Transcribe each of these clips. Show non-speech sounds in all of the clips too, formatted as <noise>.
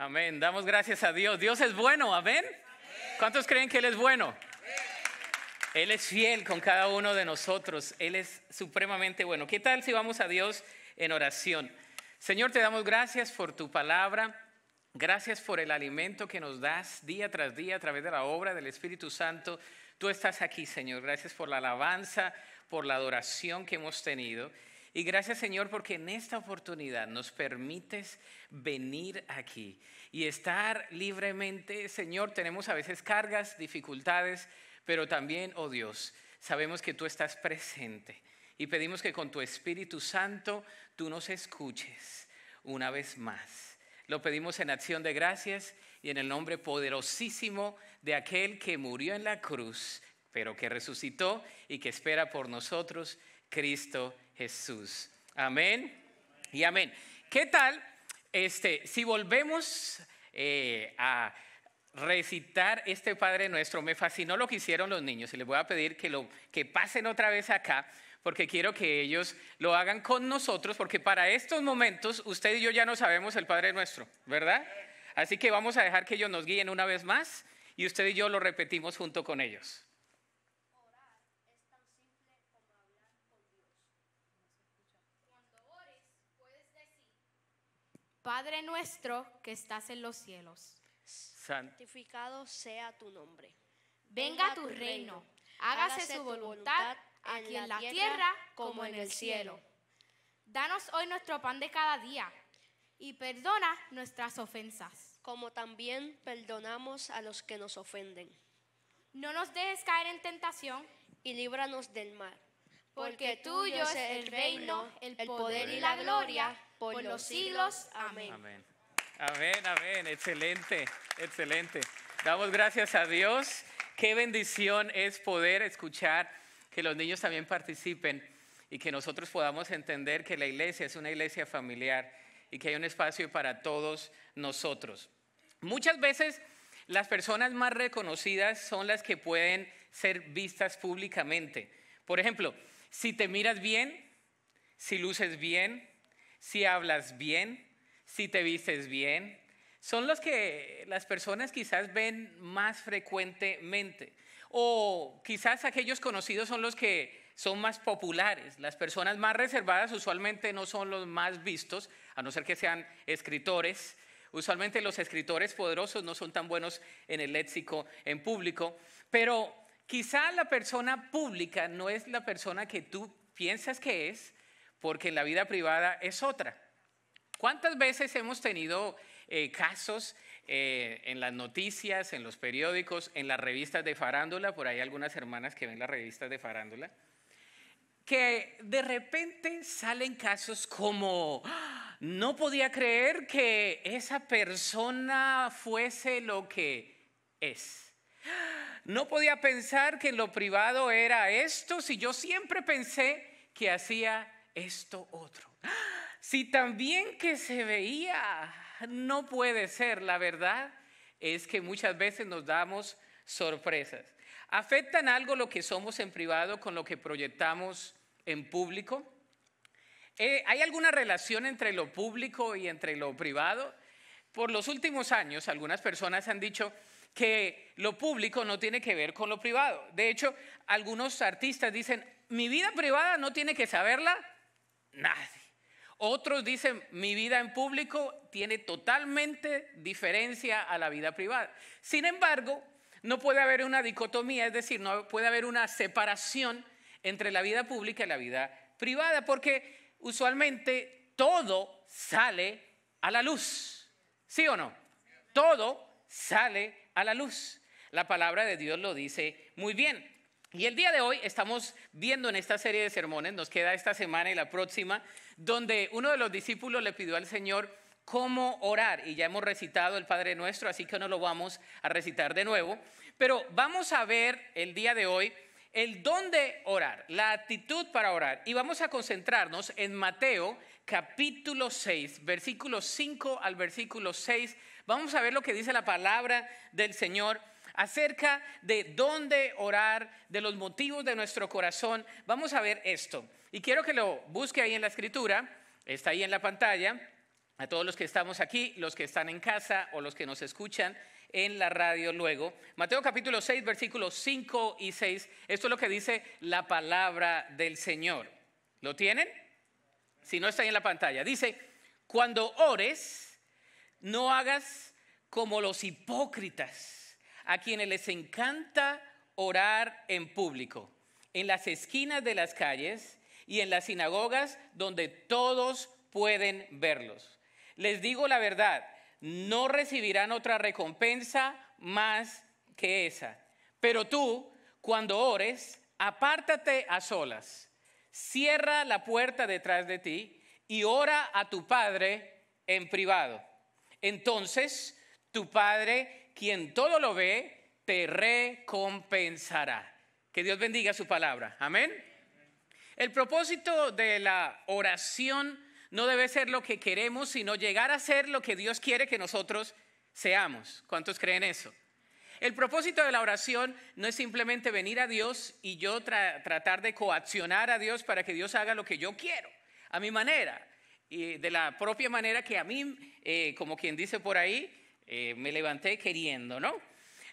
Amén. Damos gracias a Dios. Dios es bueno, amén. ¿Cuántos creen que Él es bueno? Él es fiel con cada uno de nosotros. Él es supremamente bueno. ¿Qué tal si vamos a Dios en oración? Señor, te damos gracias por tu palabra. Gracias por el alimento que nos das día tras día a través de la obra del Espíritu Santo. Tú estás aquí, Señor. Gracias por la alabanza, por la adoración que hemos tenido. Y gracias Señor porque en esta oportunidad nos permites venir aquí y estar libremente. Señor, tenemos a veces cargas, dificultades, pero también, oh Dios, sabemos que tú estás presente y pedimos que con tu Espíritu Santo tú nos escuches una vez más. Lo pedimos en acción de gracias y en el nombre poderosísimo de aquel que murió en la cruz, pero que resucitó y que espera por nosotros, Cristo Jesús. Amén y amén. ¿Qué tal este, si volvemos eh, a recitar este Padre Nuestro? Me fascinó lo que hicieron los niños y les voy a pedir que, lo, que pasen otra vez acá porque quiero que ellos lo hagan con nosotros, porque para estos momentos usted y yo ya no sabemos el Padre Nuestro, ¿verdad? Así que vamos a dejar que ellos nos guíen una vez más y usted y yo lo repetimos junto con ellos. Padre nuestro que estás en los cielos. Santificado sea tu nombre. Venga, tu, reino. Hágase, tu su voluntad aquí en la tierra como en el cielo. Danos hoy nuestro pan de cada día y perdona nuestras ofensas. Como también perdonamos a los que nos ofenden. No nos dejes caer en tentación y líbranos del mal. porque tuyo es el reino, el poder y la gloria por, los, Amén. Amén, amén. Excelente, excelente. Damos gracias a Dios. Qué bendición es poder escuchar que los niños también participen y que nosotros podamos entender que la iglesia es una iglesia familiar y que hay un espacio para todos nosotros. Muchas veces las personas más reconocidas son las que pueden ser vistas públicamente. Por ejemplo, si te miras bien, si luces bien, si hablas bien, si te vistes bien. Son los que las personas quizás ven más frecuentemente. O quizás aquellos conocidos son los que son más populares. Las personas más reservadas usualmente no son los más vistos, a no ser que sean escritores. Usualmente los escritores poderosos no son tan buenos en el léxico en público, pero quizá la persona pública no es la persona que tú piensas que es, porque la vida privada es otra. ¿Cuántas veces hemos tenido eh, casos eh, en las noticias, en los periódicos, en las revistas de farándula? Por ahí algunas hermanas que ven las revistas de farándula que de repente salen casos como, no podía creer que esa persona fuese lo que es. No podía pensar que en lo privado era esto si yo siempre pensé que hacía esto otro. Si también que se veía, no puede ser. La verdad es que muchas veces nos damos sorpresas. ¿Afectan algo lo que somos en privado con lo que proyectamos en público? Eh, ¿Hay alguna relación entre lo público y entre lo privado? Por los últimos años, algunas personas han dicho que lo público no tiene que ver con lo privado. De hecho, algunos artistas dicen, mi vida privada no tiene que saberla Nadie. Otros dicen, mi vida en público tiene totalmente diferencia a la vida privada. Sin embargo, no puede haber una dicotomía, es decir, no puede haber una separación entre la vida pública y la vida privada, porque usualmente todo sale a la luz. ¿Sí o no? Todo sale a la luz. La palabra de Dios lo dice muy bien. Y el día de hoy estamos viendo en esta serie de sermones, nos queda esta semana y la próxima, donde uno de los discípulos le pidió al Señor cómo orar. Y ya hemos recitado el Padre Nuestro, así que no lo vamos a recitar de nuevo. Pero vamos a ver el día de hoy el dónde orar, la actitud para orar. Y vamos a concentrarnos en Mateo capítulo 6, versículo 5 al versículo 6. Vamos a ver lo que dice la palabra del Señor acerca de dónde orar, de los motivos de nuestro corazón, vamos a ver esto. Y quiero que lo busque ahí en la escritura, está ahí en la pantalla, a todos los que estamos aquí, los que están en casa o los que nos escuchan en la radio luego. Mateo capítulo 6, versículos 5 y 6, esto es lo que dice la palabra del Señor. ¿Lo tienen? Si no está ahí en la pantalla, dice, cuando ores, no hagas como los hipócritas a quienes les encanta orar en público, en las esquinas de las calles y en las sinagogas donde todos pueden verlos. Les digo la verdad, no recibirán otra recompensa más que esa. Pero tú, cuando ores, apártate a solas, cierra la puerta detrás de ti y ora a tu Padre en privado. Entonces, tu Padre quien todo lo ve, te recompensará. Que Dios bendiga su palabra. Amén. El propósito de la oración no debe ser lo que queremos, sino llegar a ser lo que Dios quiere que nosotros seamos. ¿Cuántos creen eso? El propósito de la oración no es simplemente venir a Dios y yo tratar de coaccionar a Dios para que Dios haga lo que yo quiero, a mi manera, y de la propia manera que a mí, eh, como quien dice por ahí, eh, me levanté queriendo, ¿no?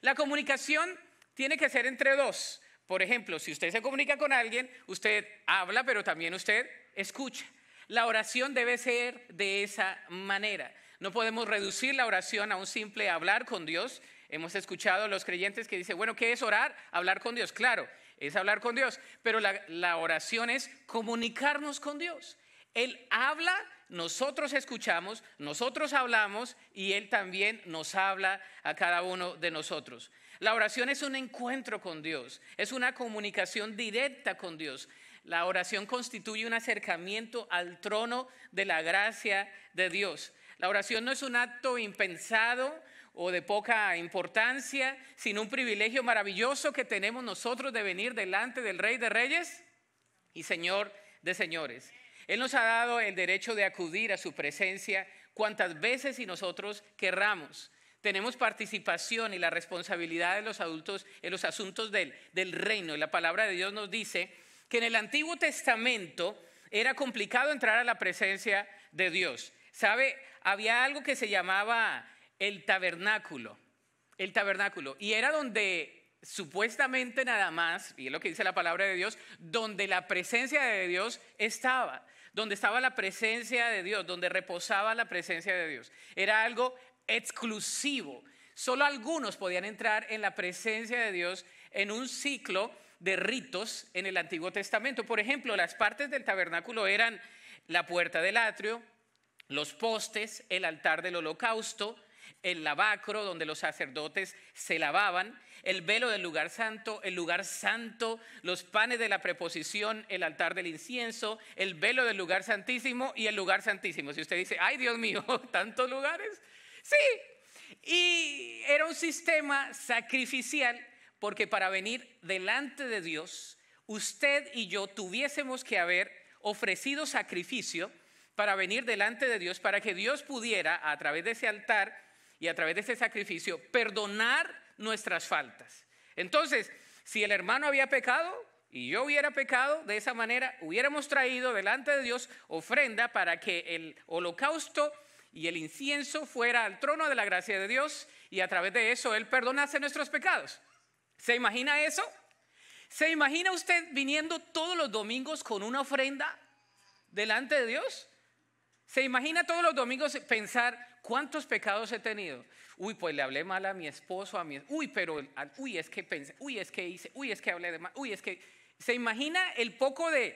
La comunicación tiene que ser entre dos. Por ejemplo, si usted se comunica con alguien, usted habla, pero también usted escucha. La oración debe ser de esa manera. No podemos reducir la oración a un simple hablar con Dios. Hemos escuchado a los creyentes que dicen, bueno, ¿qué es orar? Hablar con Dios. Claro, es hablar con Dios, pero la, la oración es comunicarnos con Dios. Él habla nosotros escuchamos, nosotros hablamos y Él también nos habla a cada uno de nosotros. La oración es un encuentro con Dios, es una comunicación directa con Dios. La oración constituye un acercamiento al trono de la gracia de Dios. La oración no es un acto impensado o de poca importancia, sino un privilegio maravilloso que tenemos nosotros de venir delante del Rey de Reyes y Señor de Señores. Él nos ha dado el derecho de acudir a su presencia cuantas veces y nosotros querramos. Tenemos participación y la responsabilidad de los adultos en los asuntos del, del reino. Y la palabra de Dios nos dice que en el Antiguo Testamento era complicado entrar a la presencia de Dios. ¿Sabe? Había algo que se llamaba el tabernáculo. El tabernáculo. Y era donde supuestamente nada más, y es lo que dice la palabra de Dios, donde la presencia de Dios estaba donde estaba la presencia de Dios, donde reposaba la presencia de Dios. Era algo exclusivo. Solo algunos podían entrar en la presencia de Dios en un ciclo de ritos en el Antiguo Testamento. Por ejemplo, las partes del tabernáculo eran la puerta del atrio, los postes, el altar del holocausto, el lavacro donde los sacerdotes se lavaban, el velo del lugar santo, el lugar santo, los panes de la preposición, el altar del incienso, el velo del lugar santísimo y el lugar santísimo. Si usted dice, ay Dios mío, <laughs> tantos lugares, sí. Y era un sistema sacrificial porque para venir delante de Dios, usted y yo tuviésemos que haber ofrecido sacrificio para venir delante de Dios, para que Dios pudiera, a través de ese altar, y a través de ese sacrificio perdonar nuestras faltas. Entonces, si el hermano había pecado y yo hubiera pecado, de esa manera hubiéramos traído delante de Dios ofrenda para que el holocausto y el incienso fuera al trono de la gracia de Dios y a través de eso Él perdonase nuestros pecados. ¿Se imagina eso? ¿Se imagina usted viniendo todos los domingos con una ofrenda delante de Dios? ¿Se imagina todos los domingos pensar, ¿Cuántos pecados he tenido? Uy, pues le hablé mal a mi esposo, a mi... Uy, pero... Uy, es que pensé, uy, es que hice, uy, es que hablé de mal, uy, es que... ¿Se imagina el poco de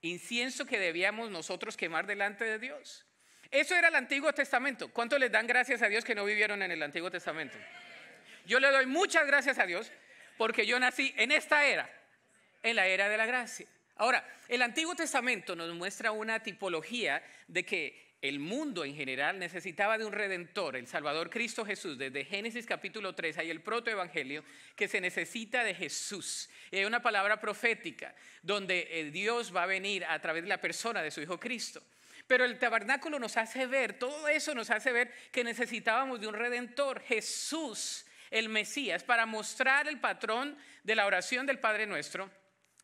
incienso que debíamos nosotros quemar delante de Dios? Eso era el Antiguo Testamento. ¿Cuánto les dan gracias a Dios que no vivieron en el Antiguo Testamento? Yo le doy muchas gracias a Dios porque yo nací en esta era, en la era de la gracia. Ahora, el Antiguo Testamento nos muestra una tipología de que el mundo en general necesitaba de un redentor, el Salvador Cristo Jesús. Desde Génesis capítulo 3 hay el protoevangelio que se necesita de Jesús. Es una palabra profética donde eh, Dios va a venir a través de la persona de su Hijo Cristo. Pero el tabernáculo nos hace ver, todo eso nos hace ver que necesitábamos de un redentor, Jesús, el Mesías, para mostrar el patrón de la oración del Padre Nuestro.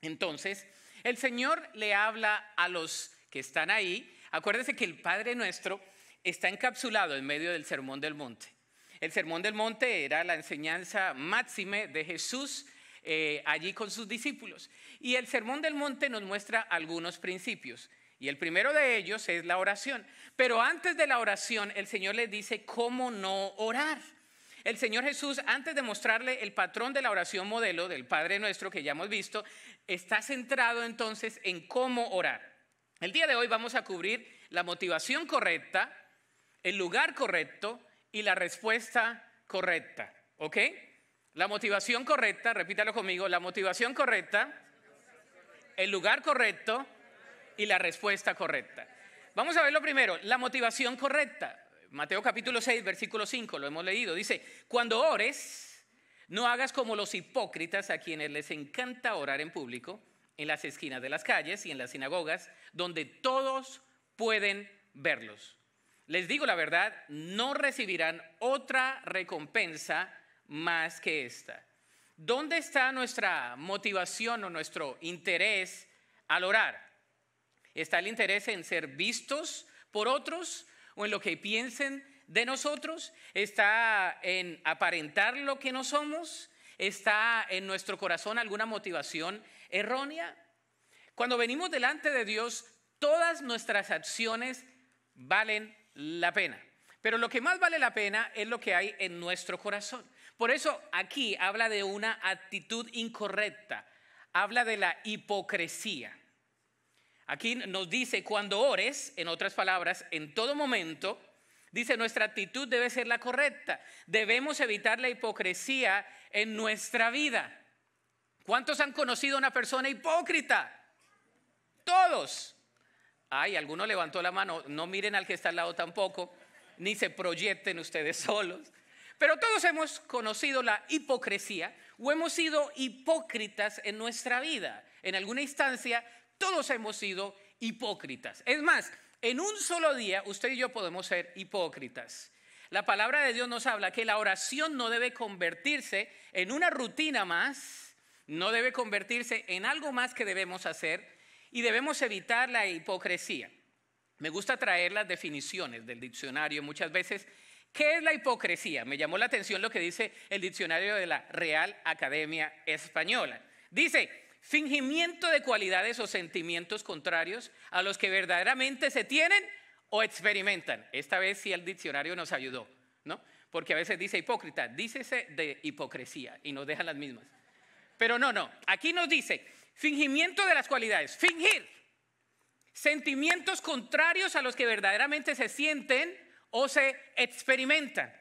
Entonces, el Señor le habla a los que están ahí, Acuérdese que el Padre Nuestro está encapsulado en medio del Sermón del Monte. El Sermón del Monte era la enseñanza máxime de Jesús eh, allí con sus discípulos. Y el Sermón del Monte nos muestra algunos principios. Y el primero de ellos es la oración. Pero antes de la oración, el Señor le dice cómo no orar. El Señor Jesús, antes de mostrarle el patrón de la oración modelo del Padre Nuestro que ya hemos visto, está centrado entonces en cómo orar. El día de hoy vamos a cubrir la motivación correcta, el lugar correcto y la respuesta correcta. ¿Ok? La motivación correcta, repítalo conmigo, la motivación correcta, el lugar correcto y la respuesta correcta. Vamos a ver lo primero, la motivación correcta. Mateo capítulo 6, versículo 5, lo hemos leído. Dice, cuando ores, no hagas como los hipócritas a quienes les encanta orar en público en las esquinas de las calles y en las sinagogas, donde todos pueden verlos. Les digo la verdad, no recibirán otra recompensa más que esta. ¿Dónde está nuestra motivación o nuestro interés al orar? ¿Está el interés en ser vistos por otros o en lo que piensen de nosotros? ¿Está en aparentar lo que no somos? ¿Está en nuestro corazón alguna motivación errónea. Cuando venimos delante de Dios, todas nuestras acciones valen la pena. Pero lo que más vale la pena es lo que hay en nuestro corazón. Por eso aquí habla de una actitud incorrecta, habla de la hipocresía. Aquí nos dice, cuando ores, en otras palabras, en todo momento, dice, nuestra actitud debe ser la correcta. Debemos evitar la hipocresía en nuestra vida. ¿Cuántos han conocido a una persona hipócrita? Todos. Ay, alguno levantó la mano. No miren al que está al lado tampoco, ni se proyecten ustedes <laughs> solos. Pero todos hemos conocido la hipocresía o hemos sido hipócritas en nuestra vida. En alguna instancia, todos hemos sido hipócritas. Es más, en un solo día usted y yo podemos ser hipócritas. La palabra de Dios nos habla que la oración no debe convertirse en una rutina más, no debe convertirse en algo más que debemos hacer y debemos evitar la hipocresía. Me gusta traer las definiciones del diccionario muchas veces. ¿Qué es la hipocresía? Me llamó la atención lo que dice el diccionario de la Real Academia Española. Dice, fingimiento de cualidades o sentimientos contrarios a los que verdaderamente se tienen o experimentan. Esta vez sí el diccionario nos ayudó, ¿no? Porque a veces dice hipócrita, dícese de hipocresía y nos dejan las mismas. Pero no, no. Aquí nos dice, fingimiento de las cualidades, fingir. Sentimientos contrarios a los que verdaderamente se sienten o se experimentan.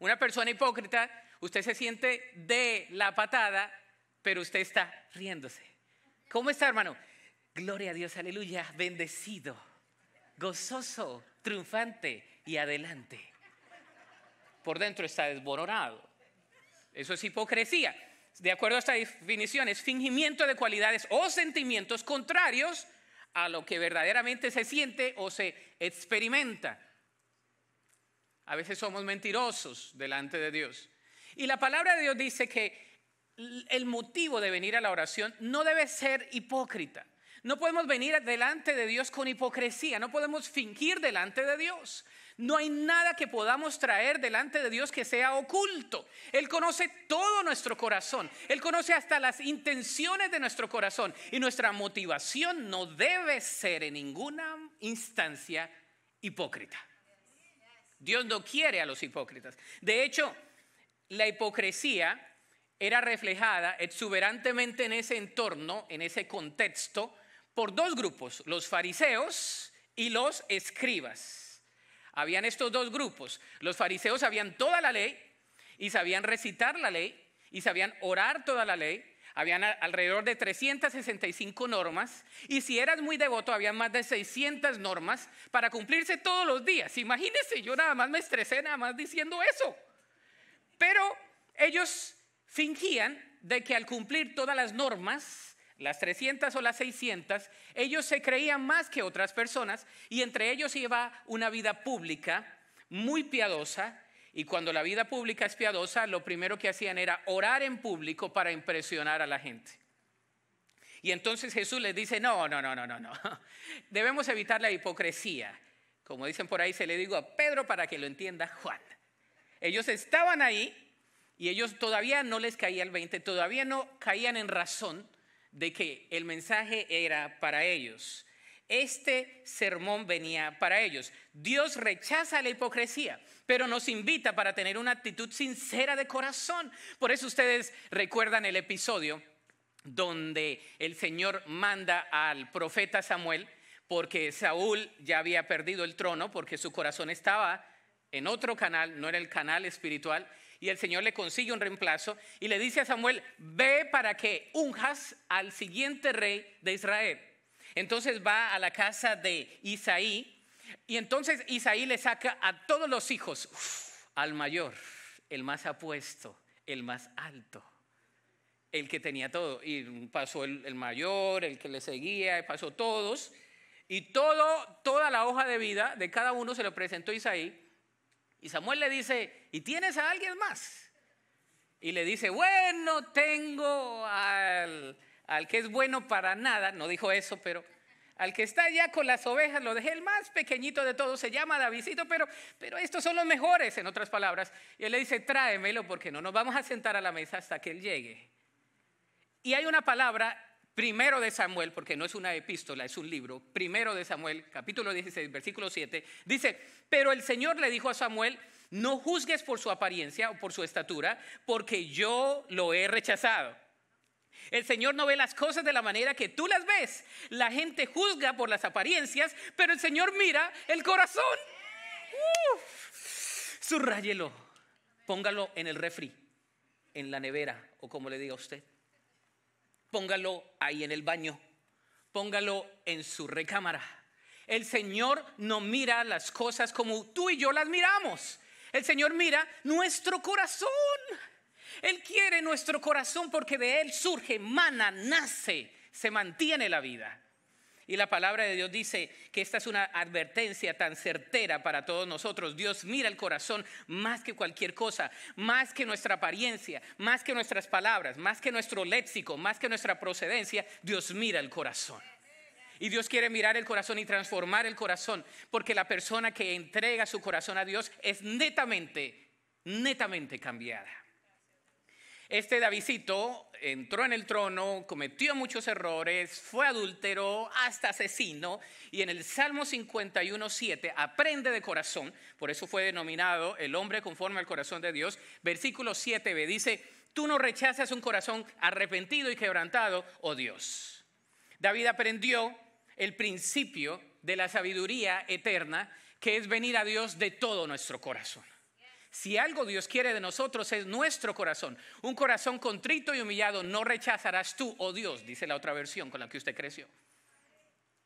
Una persona hipócrita, usted se siente de la patada, pero usted está riéndose. ¿Cómo está, hermano? Gloria a Dios, aleluya, bendecido, gozoso, triunfante y adelante. Por dentro está desboronado. Eso es hipocresía de acuerdo a esta definición, es fingimiento de cualidades o sentimientos contrarios a lo que verdaderamente se siente o se experimenta. A veces somos mentirosos delante de Dios. Y la palabra de Dios dice que el motivo de venir a la oración no debe ser hipócrita. No podemos venir delante de Dios con hipocresía, no podemos fingir delante de Dios. No hay nada que podamos traer delante de Dios que sea oculto. Él conoce todo nuestro corazón. Él conoce hasta las intenciones de nuestro corazón. Y nuestra motivación no debe ser en ninguna instancia hipócrita. Dios no quiere a los hipócritas. De hecho, la hipocresía era reflejada exuberantemente en ese entorno, en ese contexto, por dos grupos, los fariseos y los escribas. Habían estos dos grupos. Los fariseos sabían toda la ley y sabían recitar la ley y sabían orar toda la ley. Habían alrededor de 365 normas y si eras muy devoto había más de 600 normas para cumplirse todos los días. Imagínense, yo nada más me estresé nada más diciendo eso. Pero ellos fingían de que al cumplir todas las normas las 300 o las 600, ellos se creían más que otras personas y entre ellos iba una vida pública muy piadosa. Y cuando la vida pública es piadosa, lo primero que hacían era orar en público para impresionar a la gente. Y entonces Jesús les dice, no, no, no, no, no, no. <laughs> Debemos evitar la hipocresía. Como dicen por ahí, se le digo a Pedro para que lo entienda Juan. Ellos estaban ahí y ellos todavía no les caía el 20, todavía no caían en razón de que el mensaje era para ellos. Este sermón venía para ellos. Dios rechaza la hipocresía, pero nos invita para tener una actitud sincera de corazón. Por eso ustedes recuerdan el episodio donde el Señor manda al profeta Samuel, porque Saúl ya había perdido el trono, porque su corazón estaba en otro canal, no era el canal espiritual, y el Señor le consigue un reemplazo y le dice a Samuel, ve para que unjas al siguiente rey de Israel. Entonces va a la casa de Isaí y entonces Isaí le saca a todos los hijos, al mayor, el más apuesto, el más alto, el que tenía todo. Y pasó el, mayor, el que le seguía, pasó todos. Y todo, toda la hoja de vida de cada uno se lo presentó Isaí. Y Samuel le dice, ¿y tienes a alguien más? Y le dice, bueno, tengo al, que es bueno para nada, no dijo eso, pero al que está allá con las ovejas, lo dejé el más pequeñito de todos, se llama Davidito, pero, pero estos son los mejores, en otras palabras. Y él le dice, tráemelo porque no nos vamos a sentar a la mesa hasta que él llegue. Y hay una palabra Primero de Samuel, porque no es una epístola, es un libro. Primero de Samuel, capítulo 16, versículo 7, dice, pero el Señor le dijo a Samuel, no juzgues por su apariencia o por su estatura, porque yo lo he rechazado. El Señor no ve las cosas de la manera que tú las ves. La gente juzga por las apariencias, pero el Señor mira el corazón. Uf. Subrayelo, póngalo en el refri, en la nevera o como le diga a usted póngalo ahí en el baño, póngalo en su recámara. El Señor no mira las cosas como tú y yo las miramos. El Señor mira nuestro corazón. Él quiere nuestro corazón porque de Él surge, mana, nace, se mantiene la vida. Y la palabra de Dios dice que esta es una advertencia tan certera para todos nosotros. Dios mira el corazón más que cualquier cosa, más que nuestra apariencia, más que nuestras palabras, más que nuestro léxico, más que nuestra procedencia. Dios mira el corazón. Y Dios quiere mirar el corazón y transformar el corazón, porque la persona que entrega su corazón a Dios es netamente, netamente cambiada. Este Davidito entró en el trono, cometió muchos errores, fue adúltero, hasta asesino, y en el Salmo 51.7 aprende de corazón, por eso fue denominado el hombre conforme al corazón de Dios. Versículo 7b dice, tú no rechazas un corazón arrepentido y quebrantado, oh Dios. David aprendió el principio de la sabiduría eterna, que es venir a Dios de todo nuestro corazón. Si algo Dios quiere de nosotros es nuestro corazón. Un corazón contrito y humillado no rechazarás tú, oh Dios, dice la otra versión con la que usted creció.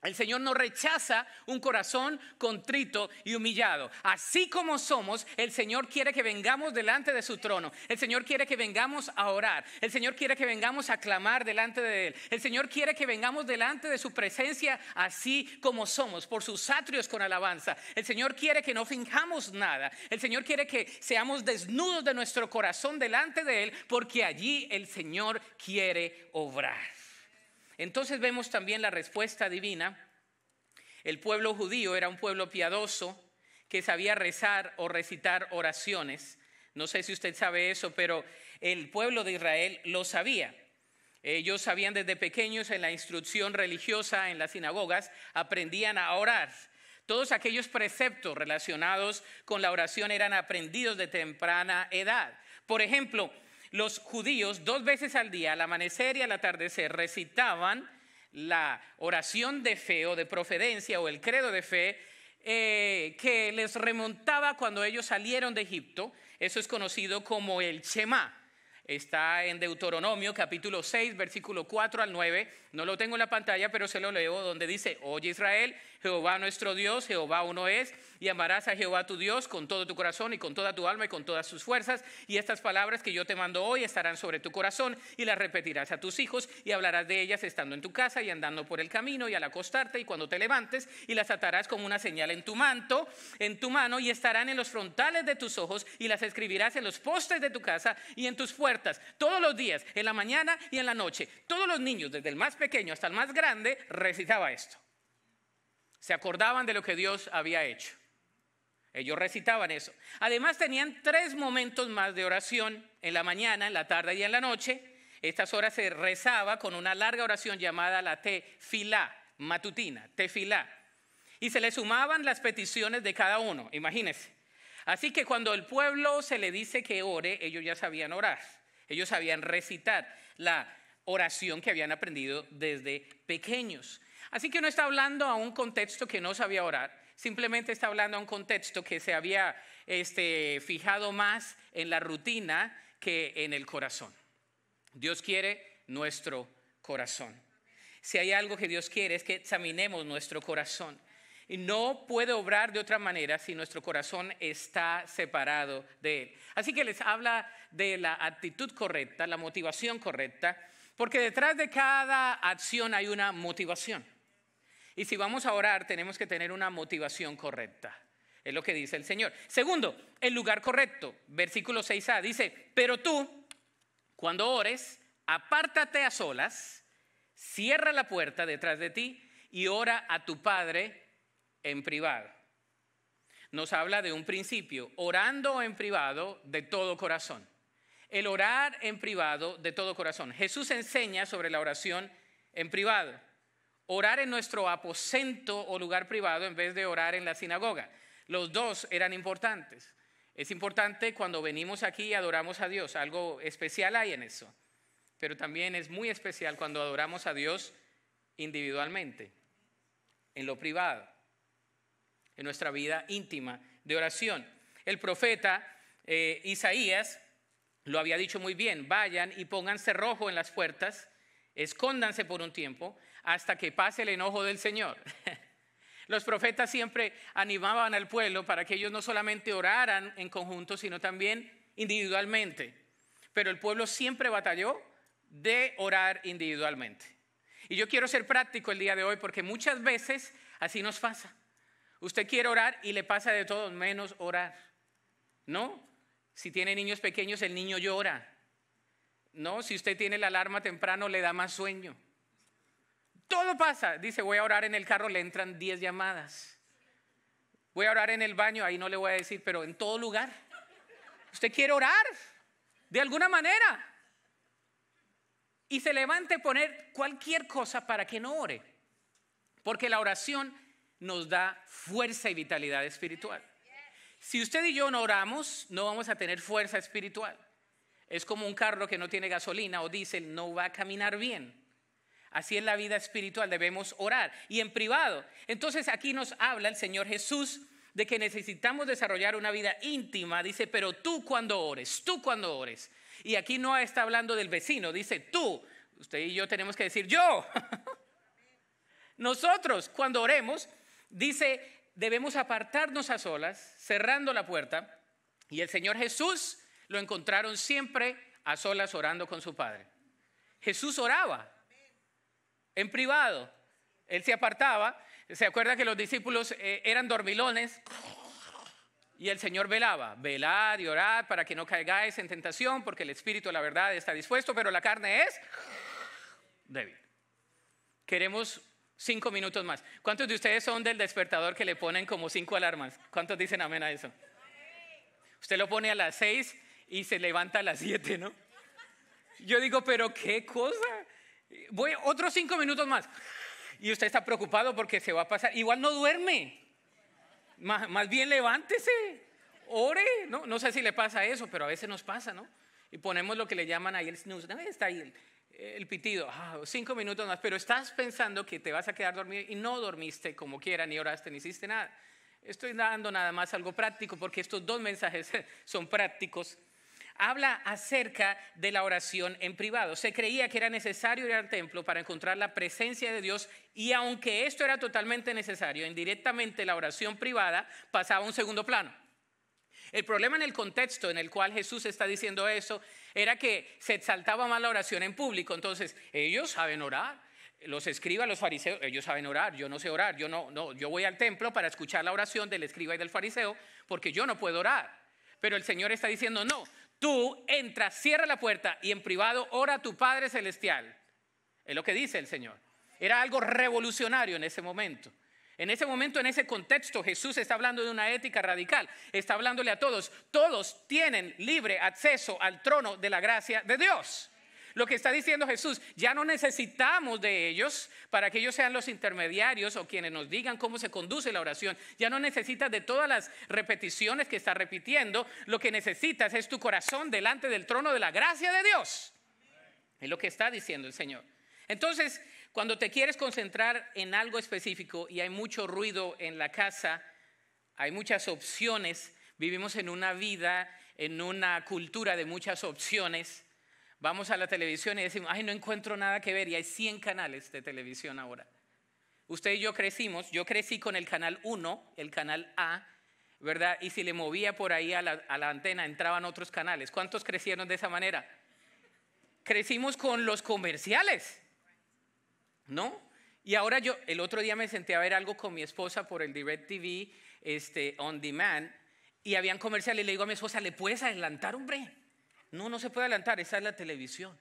El Señor no rechaza un corazón contrito y humillado. Así como somos, el Señor quiere que vengamos delante de su trono. El Señor quiere que vengamos a orar. El Señor quiere que vengamos a clamar delante de Él. El Señor quiere que vengamos delante de su presencia así como somos, por sus atrios con alabanza. El Señor quiere que no finjamos nada. El Señor quiere que seamos desnudos de nuestro corazón delante de Él, porque allí el Señor quiere obrar. Entonces vemos también la respuesta divina. El pueblo judío era un pueblo piadoso que sabía rezar o recitar oraciones. No sé si usted sabe eso, pero el pueblo de Israel lo sabía. Ellos sabían desde pequeños en la instrucción religiosa en las sinagogas, aprendían a orar. Todos aquellos preceptos relacionados con la oración eran aprendidos de temprana edad. Por ejemplo, los judíos dos veces al día, al amanecer y al atardecer, recitaban la oración de fe o de profedencia o el credo de fe eh, que les remontaba cuando ellos salieron de Egipto. Eso es conocido como el Shema. Está en Deuteronomio capítulo 6, versículo 4 al 9. No lo tengo en la pantalla, pero se lo leo, donde dice, oye Israel, Jehová nuestro Dios, Jehová uno es, y amarás a Jehová tu Dios con todo tu corazón y con toda tu alma y con todas sus fuerzas, y estas palabras que yo te mando hoy estarán sobre tu corazón y las repetirás a tus hijos y hablarás de ellas estando en tu casa y andando por el camino y al acostarte y cuando te levantes y las atarás como una señal en tu manto, en tu mano y estarán en los frontales de tus ojos y las escribirás en los postes de tu casa y en tus puertas todos los días, en la mañana y en la noche. Todos los niños, desde el más pequeño hasta el más grande, recitaba esto. Se acordaban de lo que Dios había hecho. Ellos recitaban eso. Además tenían tres momentos más de oración, en la mañana, en la tarde y en la noche. Estas horas se rezaba con una larga oración llamada la tefilá, matutina, tefilá. Y se le sumaban las peticiones de cada uno, imagínense. Así que cuando el pueblo se le dice que ore, ellos ya sabían orar. Ellos sabían recitar la oración que habían aprendido desde pequeños. Así que no está hablando a un contexto que no sabía orar, simplemente está hablando a un contexto que se había este, fijado más en la rutina que en el corazón. Dios quiere nuestro corazón. Si hay algo que Dios quiere es que examinemos nuestro corazón. Y no puede obrar de otra manera si nuestro corazón está separado de Él. Así que les habla de la actitud correcta, la motivación correcta, porque detrás de cada acción hay una motivación. Y si vamos a orar, tenemos que tener una motivación correcta. Es lo que dice el Señor. Segundo, el lugar correcto. Versículo 6a dice, pero tú, cuando ores, apártate a solas, cierra la puerta detrás de ti y ora a tu Padre en privado. Nos habla de un principio, orando en privado de todo corazón. El orar en privado de todo corazón. Jesús enseña sobre la oración en privado orar en nuestro aposento o lugar privado en vez de orar en la sinagoga. Los dos eran importantes. Es importante cuando venimos aquí y adoramos a Dios, algo especial hay en eso, pero también es muy especial cuando adoramos a Dios individualmente, en lo privado, en nuestra vida íntima de oración. El profeta eh, Isaías lo había dicho muy bien, vayan y pónganse rojo en las puertas, escóndanse por un tiempo, hasta que pase el enojo del Señor. <laughs> Los profetas siempre animaban al pueblo para que ellos no solamente oraran en conjunto, sino también individualmente. Pero el pueblo siempre batalló de orar individualmente. Y yo quiero ser práctico el día de hoy porque muchas veces así nos pasa. Usted quiere orar y le pasa de todo menos orar. ¿No? Si tiene niños pequeños, el niño llora. ¿No? Si usted tiene la alarma temprano, le da más sueño. Todo pasa. Dice, voy a orar en el carro, le entran 10 llamadas. Voy a orar en el baño, ahí no le voy a decir, pero en todo lugar. Usted quiere orar de alguna manera. Y se levante poner cualquier cosa para que no ore. Porque la oración nos da fuerza y vitalidad espiritual. Si usted y yo no oramos, no vamos a tener fuerza espiritual. Es como un carro que no tiene gasolina o dice, no va a caminar bien. Así en la vida espiritual, debemos orar y en privado. Entonces aquí nos habla el Señor Jesús de que necesitamos desarrollar una vida íntima, dice, pero tú cuando ores, tú cuando ores. Y aquí no está hablando del vecino, dice tú. Usted y yo tenemos que decir yo. <laughs> Nosotros cuando oremos, dice, debemos apartarnos a solas, cerrando la puerta. Y el Señor Jesús lo encontraron siempre a solas orando con su Padre. Jesús oraba, en privado. Él se apartaba. ¿Se acuerda que los discípulos eh, eran dormilones? Y el Señor velaba, velad y orad para que no caigáis en tentación, porque el Espíritu, la verdad, está dispuesto, pero la carne es débil. Queremos cinco minutos más. ¿Cuántos de ustedes son del despertador que le ponen como cinco alarmas? ¿Cuántos dicen amén a eso? Usted lo pone a las seis y se levanta a las siete, ¿no? Yo digo, pero qué cosa. Voy otros cinco minutos más. Y usted está preocupado porque se va a pasar. Igual no duerme. Más, bien levántese, ore. No, sé si le pasa eso, pero a veces nos pasa, ¿no? Y ponemos lo que le llaman ahí el está ahí el, pitido, ah, cinco minutos más, pero estás pensando que te vas a quedar dormido y no dormiste como quiera, ni oraste, ni hiciste nada. Estoy dando nada más algo práctico porque estos dos mensajes <laughs> son prácticos habla acerca de la oración en privado. Se creía que era necesario ir al templo para encontrar la presencia de Dios y aunque esto era totalmente necesario, indirectamente la oración privada pasaba a un segundo plano. El problema en el contexto en el cual Jesús está diciendo eso era que se exaltaba más la oración en público. Entonces, ellos saben orar, los escribas, los fariseos, ellos saben orar, yo no sé orar, yo no, no, yo voy al templo para escuchar la oración del escriba y del fariseo, porque yo no puedo orar. Pero el Señor está diciendo, no, Tú entras cierra la puerta y en privado ora a tu Padre Celestial. Es lo que dice el Señor. Era algo revolucionario en ese momento. En ese momento, en ese contexto, Jesús está hablando de una ética radical. Está hablándole a todos. Todos tienen libre acceso al trono de la gracia de Dios. Lo que está diciendo Jesús, ya no necesitamos de ellos para que ellos sean los intermediarios o quienes nos digan cómo se conduce la oración. Ya no necesitas de todas las repeticiones que está repitiendo. Lo que necesitas es tu corazón delante del trono de la gracia de Dios. Es lo que está diciendo el Señor. Entonces, cuando te quieres concentrar en algo específico y hay mucho ruido en la casa, hay muchas opciones, vivimos en una vida, en una cultura de muchas opciones, Vamos a la televisión y decimos, ay, no encuentro nada que ver y hay 100 canales de televisión ahora. Usted y yo crecimos, yo crecí con el canal 1, el canal A, ¿verdad? Y si le movía por ahí a la, antena, entraban otros canales. ¿Cuántos crecieron de esa manera? Crecimos con los comerciales, ¿no? Y ahora yo, el otro día me senté a ver algo con mi esposa por el Direct TV, este, on demand, y habían comerciales. Le digo a mi esposa, ¿le puedes adelantar, hombre? No, no se puede adelantar, esa es la televisión.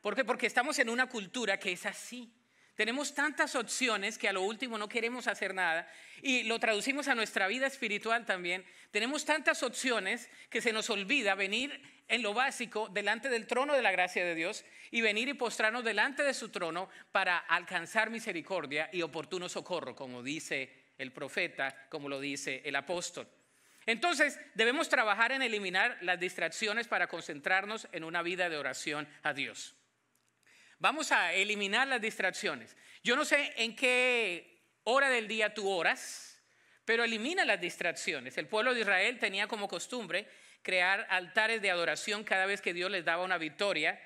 ¿Por qué? Porque estamos en una cultura que es así. Tenemos tantas opciones que a lo último no queremos hacer nada y lo traducimos a nuestra vida espiritual también. Tenemos tantas opciones que se nos olvida venir en lo básico delante del trono de la gracia de Dios y venir y postrarnos delante de su trono para alcanzar misericordia y oportuno socorro, como dice el profeta, como lo dice el apóstol. Entonces, debemos trabajar en eliminar las distracciones para concentrarnos en una vida de oración a Dios. Vamos a eliminar las distracciones. Yo no sé en qué hora del día tú oras, pero elimina las distracciones. El pueblo de Israel tenía como costumbre crear altares de adoración cada vez que Dios les daba una victoria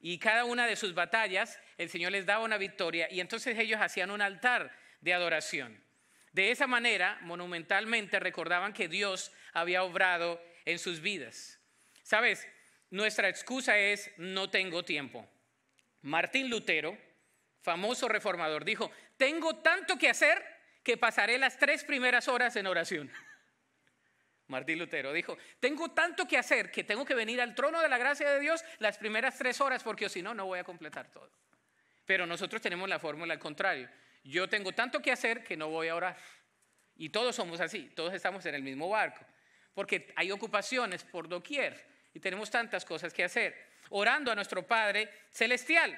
y cada una de sus batallas el Señor les daba una victoria y entonces ellos hacían un altar de adoración. De esa manera, monumentalmente recordaban que Dios había obrado en sus vidas. Sabes, nuestra excusa es no tengo tiempo. Martín Lutero, famoso reformador, dijo, tengo tanto que hacer que pasaré las tres primeras horas en oración. <laughs> Martín Lutero dijo, tengo tanto que hacer que tengo que venir al trono de la gracia de Dios las primeras tres horas porque si no, no voy a completar todo. Pero nosotros tenemos la fórmula al contrario. Yo tengo tanto que hacer que no voy a orar. Y todos somos así, todos estamos en el mismo barco, porque hay ocupaciones por doquier y tenemos tantas cosas que hacer. Orando a nuestro Padre Celestial.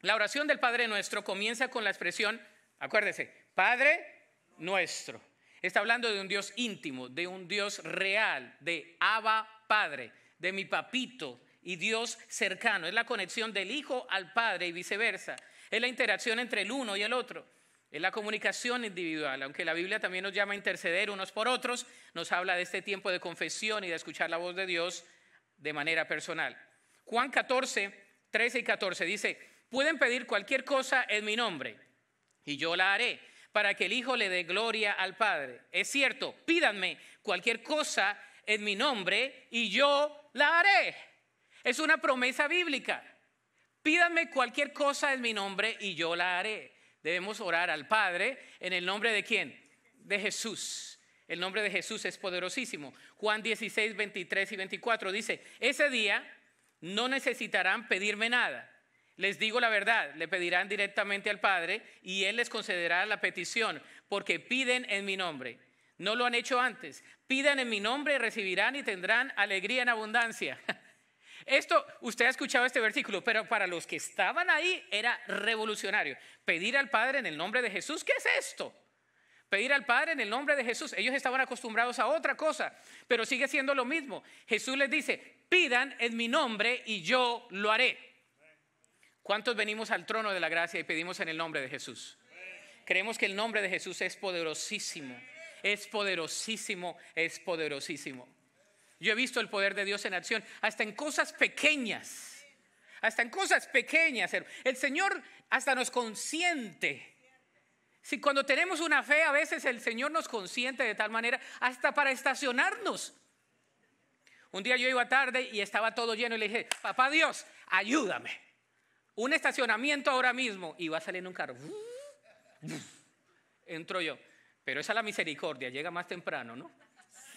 La oración del Padre Nuestro comienza con la expresión, acuérdese, Padre Nuestro. Está hablando de un Dios íntimo, de un Dios real, de Abba Padre, de mi papito y Dios cercano. Es la conexión del Hijo al Padre y viceversa. Es la interacción entre el uno y el otro. Es la comunicación individual, aunque la Biblia también nos llama a interceder unos por otros, nos habla de este tiempo de confesión y de escuchar la voz de Dios de manera personal. Juan 14, 13 y 14 dice, pueden pedir cualquier cosa en mi nombre y yo la haré para que el Hijo le dé gloria al Padre. Es cierto, pídanme cualquier cosa en mi nombre y yo la haré. Es una promesa bíblica. Pídanme cualquier cosa en mi nombre y yo la haré. Debemos orar al Padre en el nombre de quién? De Jesús. El nombre de Jesús es poderosísimo. Juan 16, 23 y 24 dice, ese día no necesitarán pedirme nada. Les digo la verdad, le pedirán directamente al Padre y Él les concederá la petición, porque piden en mi nombre. No lo han hecho antes. Pidan en mi nombre, y recibirán y tendrán alegría en abundancia. <laughs> Esto, usted ha escuchado este versículo, pero para los que estaban ahí era revolucionario. Pedir al Padre en el nombre de Jesús, ¿qué es esto? Pedir al Padre en el nombre de Jesús. Ellos estaban acostumbrados a otra cosa, pero sigue siendo lo mismo. Jesús les dice, pidan en mi nombre y yo lo haré. ¿Cuántos venimos al trono de la gracia y pedimos en el nombre de Jesús? Creemos que el nombre de Jesús es poderosísimo, es poderosísimo, es poderosísimo. Yo he visto el poder de Dios en acción, hasta en cosas pequeñas, hasta en cosas pequeñas. El Señor hasta nos consiente. Si cuando tenemos una fe, a veces el Señor nos consiente de tal manera, hasta para estacionarnos. Un día yo iba tarde y estaba todo lleno y le dije, papá Dios, ayúdame. Un estacionamiento ahora mismo. Y va saliendo un carro. Entro yo. Pero esa es la misericordia, llega más temprano, ¿no?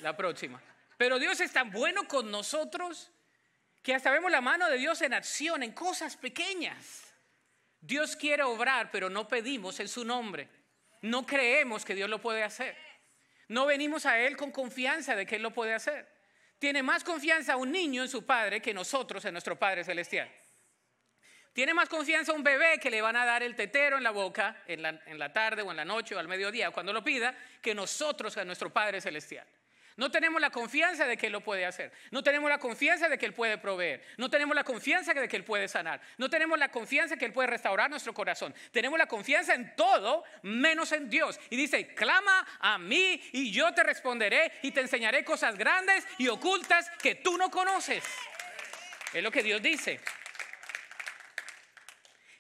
La próxima. Pero Dios es tan bueno con nosotros que hasta vemos la mano de Dios en acción, en cosas pequeñas. Dios quiere obrar, pero no pedimos en su nombre. No creemos que Dios lo puede hacer. No venimos a Él con confianza de que Él lo puede hacer. Tiene más confianza un niño en su padre que nosotros en nuestro Padre Celestial. Tiene más confianza un bebé que le van a dar el tetero en la boca en la, en la tarde o en la noche o al mediodía cuando lo pida que nosotros a nuestro Padre Celestial. No tenemos la confianza de que Él lo puede hacer. No tenemos la confianza de que Él puede proveer. No tenemos la confianza de que Él puede sanar. No tenemos la confianza de que Él puede restaurar nuestro corazón. Tenemos la confianza en todo menos en Dios. Y dice, clama a mí y yo te responderé y te enseñaré cosas grandes y ocultas que tú no conoces. Es lo que Dios dice.